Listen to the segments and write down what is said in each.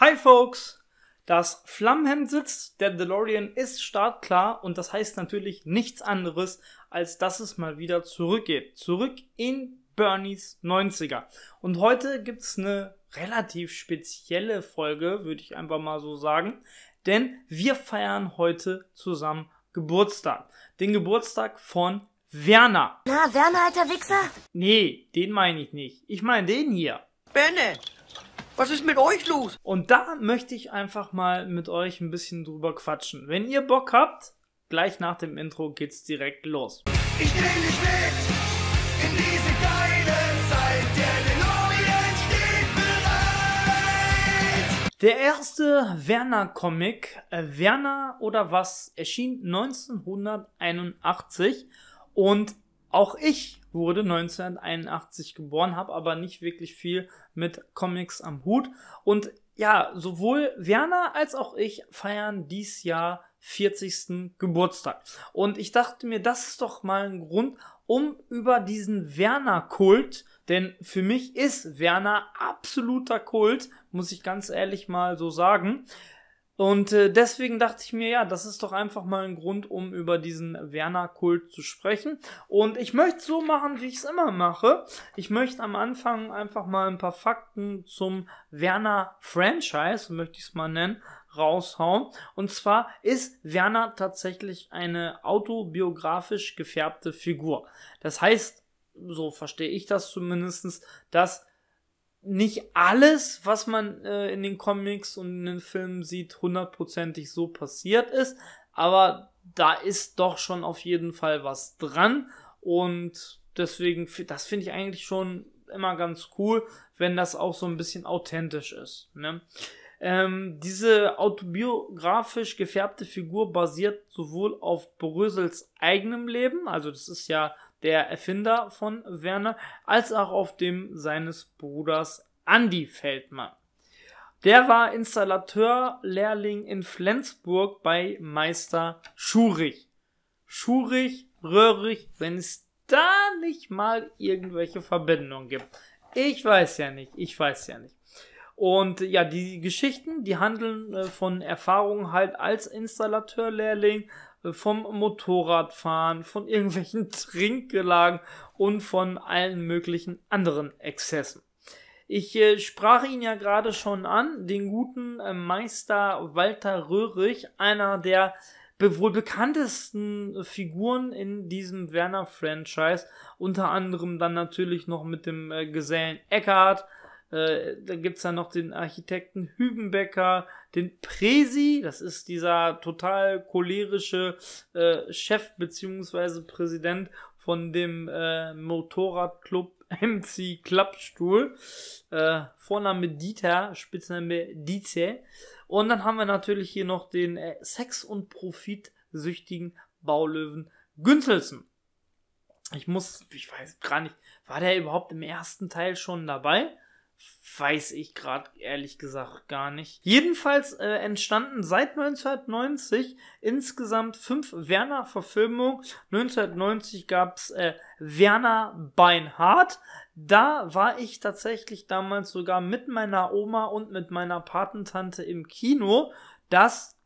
Hi Folks! Das Flammenhemd sitzt, der DeLorean ist startklar und das heißt natürlich nichts anderes, als dass es mal wieder zurückgeht. Zurück in Bernies 90er. Und heute gibt's eine relativ spezielle Folge, würde ich einfach mal so sagen, denn wir feiern heute zusammen Geburtstag. Den Geburtstag von Werner. Na, Werner, alter Wichser? Nee, den meine ich nicht. Ich meine den hier. Bennett! Was ist mit euch los? Und da möchte ich einfach mal mit euch ein bisschen drüber quatschen. Wenn ihr Bock habt, gleich nach dem Intro geht's direkt los. Ich dreh dich mit in diese geile Zeit, der DeLorean steht bereit. Der erste Werner-Comic, äh, Werner oder was, erschien 1981 und auch ich wurde 1981 geboren, habe aber nicht wirklich viel mit Comics am Hut. Und ja, sowohl Werner als auch ich feiern dies Jahr 40. Geburtstag. Und ich dachte mir, das ist doch mal ein Grund, um über diesen Werner-Kult, denn für mich ist Werner absoluter Kult, muss ich ganz ehrlich mal so sagen, und äh, deswegen dachte ich mir, ja, das ist doch einfach mal ein Grund, um über diesen Werner-Kult zu sprechen. Und ich möchte so machen, wie ich es immer mache. Ich möchte am Anfang einfach mal ein paar Fakten zum Werner-Franchise, möchte ich es mal nennen, raushauen. Und zwar ist Werner tatsächlich eine autobiografisch gefärbte Figur. Das heißt, so verstehe ich das zumindestens, dass nicht alles, was man äh, in den Comics und in den Filmen sieht, hundertprozentig so passiert ist, aber da ist doch schon auf jeden Fall was dran und deswegen, das finde ich eigentlich schon immer ganz cool, wenn das auch so ein bisschen authentisch ist. Ne? Ähm, diese autobiografisch gefärbte Figur basiert sowohl auf Brösels eigenem Leben, also das ist ja der Erfinder von Werner, als auch auf dem seines Bruders Andy Feldmann. Der war Installateurlehrling in Flensburg bei Meister Schurich. Schurich, Röhrig, wenn es da nicht mal irgendwelche Verbindungen gibt. Ich weiß ja nicht, ich weiß ja nicht. Und ja, die Geschichten, die handeln äh, von Erfahrungen halt als Installateurlehrling, äh, vom Motorradfahren, von irgendwelchen Trinkgelagen und von allen möglichen anderen Exzessen. Ich äh, sprach ihn ja gerade schon an, den guten äh, Meister Walter Röhrig, einer der wohl bekanntesten äh, Figuren in diesem Werner-Franchise, unter anderem dann natürlich noch mit dem äh, Gesellen Eckhardt, äh, da gibt's dann noch den Architekten Hübenbecker, den Presi, das ist dieser total cholerische äh, Chef beziehungsweise Präsident von dem äh, Motorradclub MC Klappstuhl. Äh, Vorname Dieter, Spitzname Dietze. Und dann haben wir natürlich hier noch den äh, Sex- und Profitsüchtigen Baulöwen Günzelsen. Ich muss, ich weiß gar nicht, war der überhaupt im ersten Teil schon dabei? weiß ich gerade ehrlich gesagt gar nicht. Jedenfalls äh, entstanden seit 1990 insgesamt fünf Werner-Verfilmungen. 1990 gab's äh, Werner Beinhardt. Da war ich tatsächlich damals sogar mit meiner Oma und mit meiner Patentante im Kino. Das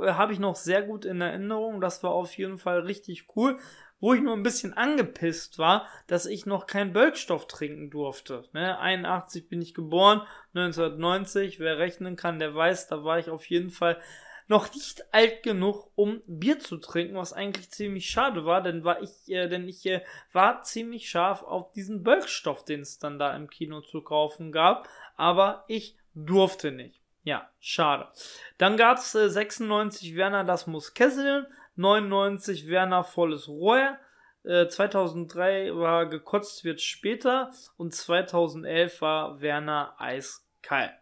äh, habe ich noch sehr gut in Erinnerung. Das war auf jeden Fall richtig cool wo ich nur ein bisschen angepisst war, dass ich noch keinen Bölkstoff trinken durfte. Ne, 81 bin ich geboren, 1990, wer rechnen kann, der weiß, da war ich auf jeden Fall noch nicht alt genug, um Bier zu trinken, was eigentlich ziemlich schade war, denn war ich, äh, denn ich äh, war ziemlich scharf auf diesen Bölkstoff, den es dann da im Kino zu kaufen gab, aber ich durfte nicht. Ja, schade. Dann gab's äh, 96 Werner das muss kesseln, 99 Werner Volles Rohr. 2003 äh, war Gekotzt wird später und 2011 war Werner eiskalt.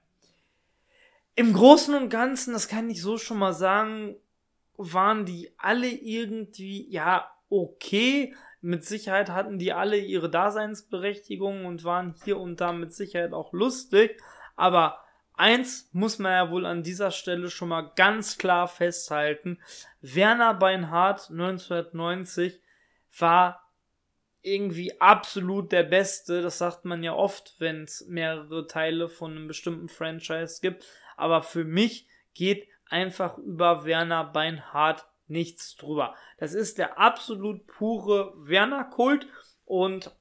Im Großen und Ganzen, das kann ich so schon mal sagen, waren die alle irgendwie, ja, okay. Mit Sicherheit hatten die alle ihre Daseinsberechtigung und waren hier und da mit Sicherheit auch lustig. Aber eins muss man ja wohl an dieser Stelle schon mal ganz klar festhalten. Werner Beinhardt 1990 war irgendwie absolut der Beste. Das sagt man ja oft, wenn es mehrere Teile von einem bestimmten Franchise gibt. Aber für mich geht einfach über Werner Beinhardt nichts drüber. Das ist der absolut pure Werner-Kult und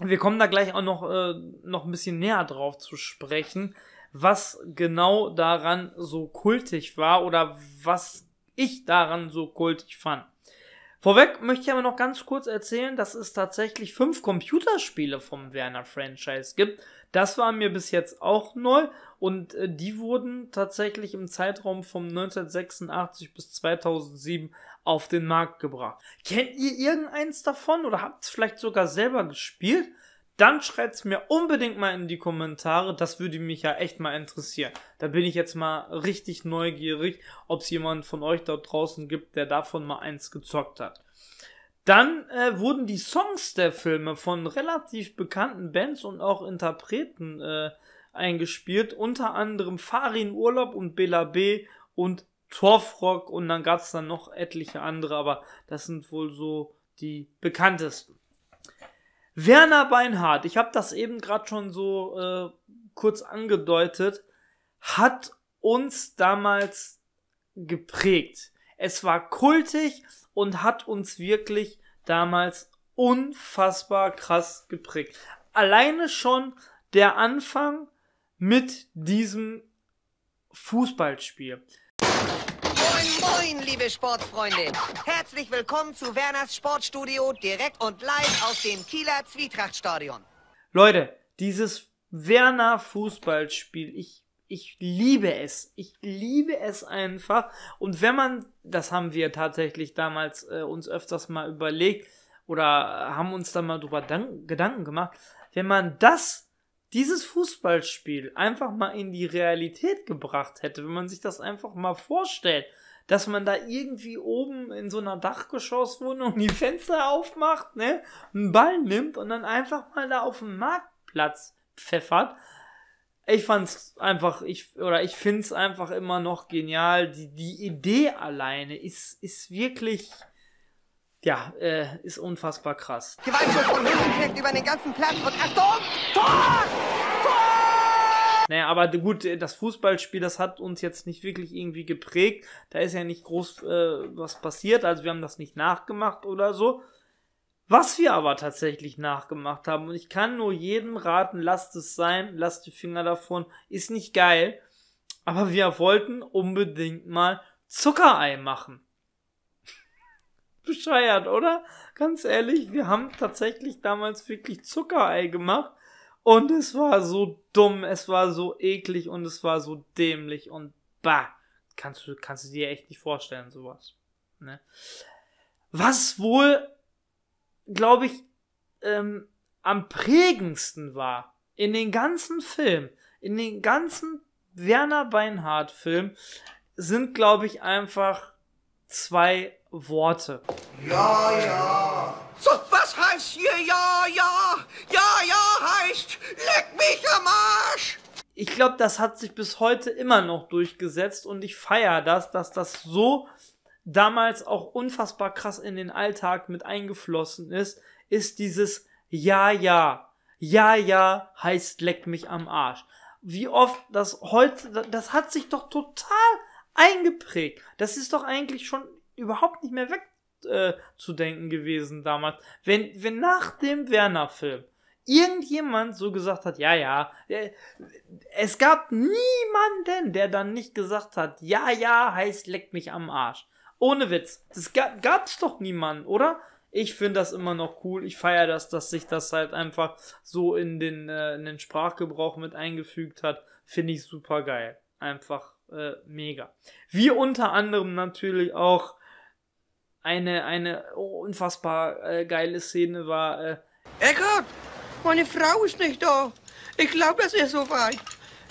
wir kommen da gleich auch noch, äh, noch ein bisschen näher drauf zu sprechen was genau daran so kultig war oder was ich daran so kultig fand. Vorweg möchte ich aber noch ganz kurz erzählen, dass es tatsächlich fünf Computerspiele vom Werner Franchise gibt. Das war mir bis jetzt auch neu und äh, die wurden tatsächlich im Zeitraum von 1986 bis 2007 auf den Markt gebracht. Kennt ihr irgendeins davon oder habt es vielleicht sogar selber gespielt? dann schreibt's mir unbedingt mal in die Kommentare. Das würde mich ja echt mal interessieren. Da bin ich jetzt mal richtig neugierig, ob es jemand von euch da draußen gibt, der davon mal eins gezockt hat. Dann äh, wurden die Songs der Filme von relativ bekannten Bands und auch Interpreten äh, eingespielt, unter anderem Farin Urlaub und Bela B und Torfrock und dann gab's dann noch etliche andere, aber das sind wohl so die bekanntesten. Werner Beinhardt, ich habe das eben gerade schon so äh, kurz angedeutet, hat uns damals geprägt. Es war kultig und hat uns wirklich damals unfassbar krass geprägt. Alleine schon der Anfang mit diesem Fußballspiel. Moin, moin, liebe Sportfreunde. Herzlich willkommen zu Werners Sportstudio direkt und live aus dem Kieler Zwietrachtstadion. Leute, dieses Werner Fußballspiel, ich ich liebe es. Ich liebe es einfach. Und wenn man, das haben wir tatsächlich damals äh, uns öfters mal überlegt oder haben uns dann mal drüber Gedanken gemacht, wenn man das dieses Fußballspiel einfach mal in die Realität gebracht hätte, wenn man sich das einfach mal vorstellt, dass man da irgendwie oben in so einer Dachgeschosswohnung die Fenster aufmacht, ne, einen Ball nimmt und dann einfach mal da auf dem Marktplatz pfeffert. Ich fand's einfach, ich, oder ich find's einfach immer noch genial. Die, die Idee alleine ist, ist wirklich, ja, äh, ist unfassbar krass. Gewaltschuss von Höhlenfeld über den ganzen Platz und Achtung! Tor! Naja, aber gut, das Fußballspiel, das hat uns jetzt nicht wirklich irgendwie geprägt. Da ist ja nicht groß äh, was passiert, also wir haben das nicht nachgemacht oder so. Was wir aber tatsächlich nachgemacht haben, und ich kann nur jedem raten, lasst es sein, lasst die Finger davon, ist nicht geil, aber wir wollten unbedingt mal Zuckerei machen bescheuert, oder? Ganz ehrlich, wir haben tatsächlich damals wirklich Zuckerei gemacht und es war so dumm, es war so eklig und es war so dämlich und bah, kannst du, kannst du dir echt nicht vorstellen, sowas. Ne? Was wohl, glaube ich, ähm, am prägendsten war in den ganzen Film, in den ganzen Werner Beinhardt-Film, sind, glaube ich, einfach zwei Worte. Ja, ja. So, was heißt hier ja, ja? Ja, ja heißt, leck mich am Arsch! Ich glaube, das hat sich bis heute immer noch durchgesetzt und ich feiere das, dass das so damals auch unfassbar krass in den Alltag mit eingeflossen ist, ist dieses Ja, ja. Ja, ja heißt leck mich am Arsch. Wie oft das heute, das hat sich doch total eingeprägt. Das ist doch eigentlich schon überhaupt nicht mehr weg äh, zu denken gewesen damals. Wenn, wenn nach dem Werner-Film irgendjemand so gesagt hat, ja, ja, äh, es gab niemanden, der dann nicht gesagt hat, ja, ja, heißt leck mich am Arsch. Ohne Witz. Das gab, gab's doch niemanden, oder? Ich finde das immer noch cool. Ich feiere das, dass sich das halt einfach so in den, äh, in den Sprachgebrauch mit eingefügt hat. Finde ich super geil. Einfach äh, mega. Wie unter anderem natürlich auch eine, eine oh, unfassbar äh, geile Szene war. Äh, Eckert, meine Frau ist nicht da. Ich glaube, es ist soweit.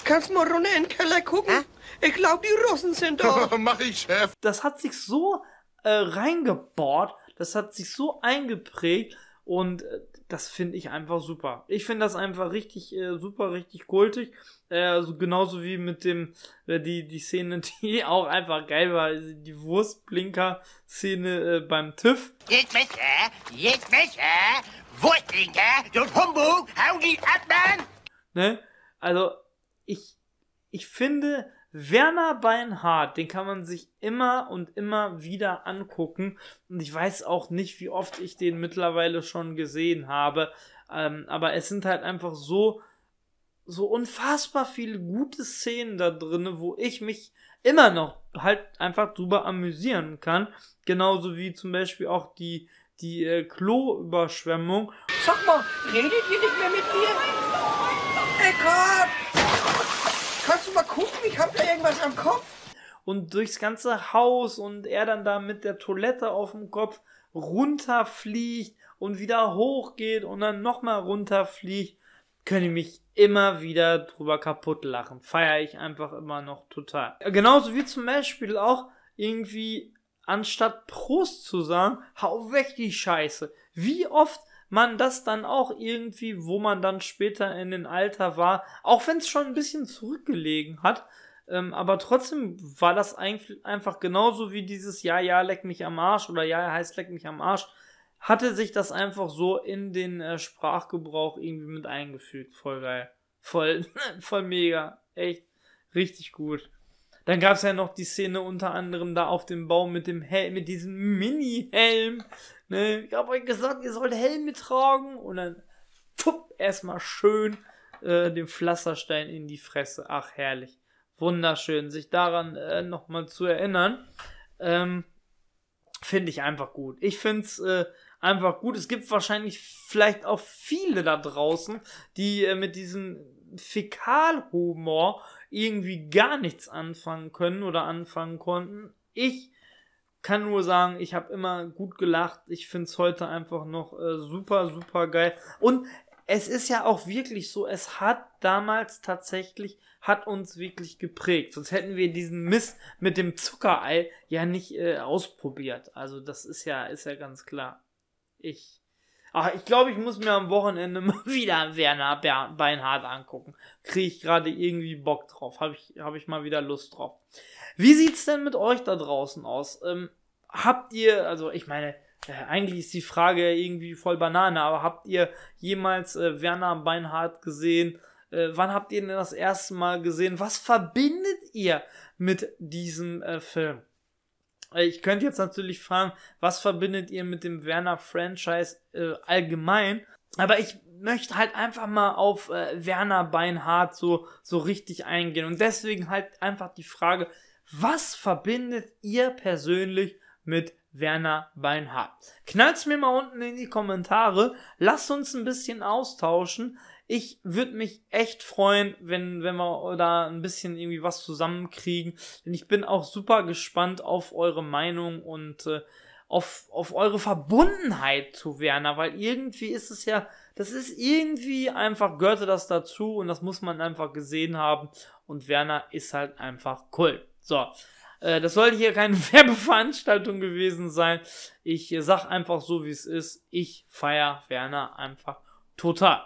Kannst du mal runter in den Keller gucken? Äh? Ich glaube, die Russen sind da. Mach ich, Chef. Das hat sich so äh, reingebohrt, das hat sich so eingeprägt und äh, das finde ich einfach super. Ich finde das einfach richtig äh, super, richtig kultig. Äh, also genauso wie mit dem, äh, die, die Szene, die auch einfach geil war, also die Wurstblinker-Szene äh, beim TÜV. Jetzt Messer, jetzt Messer, Wurstblinker, du Humbug, hau die ab, Mann! Ne? Also, ich, ich finde, Werner Beinhardt, den kann man sich immer und immer wieder angucken. Und ich weiß auch nicht, wie oft ich den mittlerweile schon gesehen habe. Ähm, aber es sind halt einfach so, so unfassbar viele gute Szenen da drin, wo ich mich immer noch halt einfach drüber amüsieren kann. Genauso wie zum Beispiel auch die, die äh, Kloüberschwemmung. Sag mal, redet ihr nicht mehr mit mir? komm! irgendwas am Kopf? Und durchs ganze Haus und er dann da mit der Toilette auf dem Kopf runterfliegt und wieder hochgeht und dann nochmal runterfliegt, können ich mich immer wieder drüber kaputt lachen. Feiere ich einfach immer noch total. Genauso wie zum Beispiel auch irgendwie anstatt Prost zu sagen, hau weg die Scheiße. Wie oft man das dann auch irgendwie, wo man dann später in den Alter war, auch wenn es schon ein bisschen zurückgelegen hat, ähm, aber trotzdem war das einfach genauso wie dieses Ja, ja, leck mich am Arsch oder Ja, ja, heißt leck mich am Arsch. Hatte sich das einfach so in den äh, Sprachgebrauch irgendwie mit eingefügt. Voll geil. Voll, voll mega. Echt richtig gut. Dann gab es ja noch die Szene unter anderem da auf dem Baum mit dem Helm, mit diesem Mini-Helm. Ne? Ich habe euch gesagt, ihr sollt Helme tragen. Und dann fupp, erstmal schön äh, den Pflasterstein in die Fresse. Ach, herrlich wunderschön. Sich daran äh, nochmal zu erinnern, ähm, finde ich einfach gut. Ich finde es äh, einfach gut. Es gibt wahrscheinlich vielleicht auch viele da draußen, die äh, mit diesem Fäkalhumor irgendwie gar nichts anfangen können oder anfangen konnten. Ich kann nur sagen, ich habe immer gut gelacht. Ich finde es heute einfach noch äh, super, super geil. Und es ist ja auch wirklich so, es hat damals tatsächlich, hat uns wirklich geprägt. Sonst hätten wir diesen Mist mit dem Zuckerei ja nicht äh, ausprobiert. Also das ist ja, ist ja ganz klar. Ich. Ach, ich glaube, ich muss mir am Wochenende mal wieder Werner Beinhardt angucken. Kriege ich gerade irgendwie Bock drauf. Habe ich, hab ich mal wieder Lust drauf. Wie sieht's denn mit euch da draußen aus? Ähm, habt ihr, also ich meine, äh, eigentlich ist die Frage irgendwie voll Banane, aber habt ihr jemals äh, Werner Beinhardt gesehen? Äh, wann habt ihr denn das erste Mal gesehen? Was verbindet ihr mit diesem äh, Film? Äh, ich könnte jetzt natürlich fragen, was verbindet ihr mit dem Werner-Franchise allgemein? Aber ich möchte halt einfach mal auf Werner Beinhardt so, so richtig eingehen. Und deswegen halt einfach die Frage, was verbindet ihr persönlich mit Werner Beinhardt. Knallt's mir mal unten in die Kommentare. Lasst uns ein bisschen austauschen. Ich würde mich echt freuen, wenn, wenn wir da ein bisschen irgendwie was zusammenkriegen. Denn ich bin auch super gespannt auf eure Meinung und äh, auf, auf eure Verbundenheit zu Werner, weil irgendwie ist es ja, das ist irgendwie einfach, gehörte das dazu und das muss man einfach gesehen haben. Und Werner ist halt einfach cool. So, äh, das soll hier keine Werbeveranstaltung gewesen sein. Ich äh, sag einfach so, wie es ist. Ich feier Werner einfach total.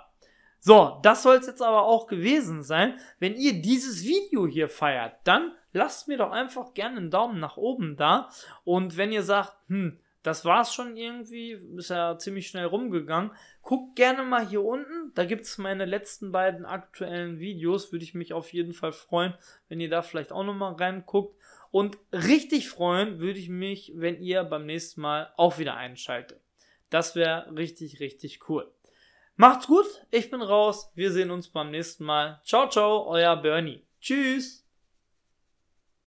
So, das soll es jetzt aber auch gewesen sein. Wenn ihr dieses Video hier feiert, dann lasst mir doch einfach gerne einen Daumen nach oben da. Und wenn ihr sagt, hm, das war's schon irgendwie, ist ja ziemlich schnell rumgegangen. Guckt gerne mal hier unten, da gibt's meine letzten beiden aktuellen Videos, würde ich mich auf jeden Fall freuen, wenn ihr da vielleicht auch nochmal reinguckt. Und richtig freuen würde ich mich, wenn ihr beim nächsten Mal auch wieder einschaltet. Das wäre richtig, richtig cool. Macht's gut, ich bin raus. Wir sehen uns beim nächsten Mal. Ciao, ciao, euer Bernie. Tschüss.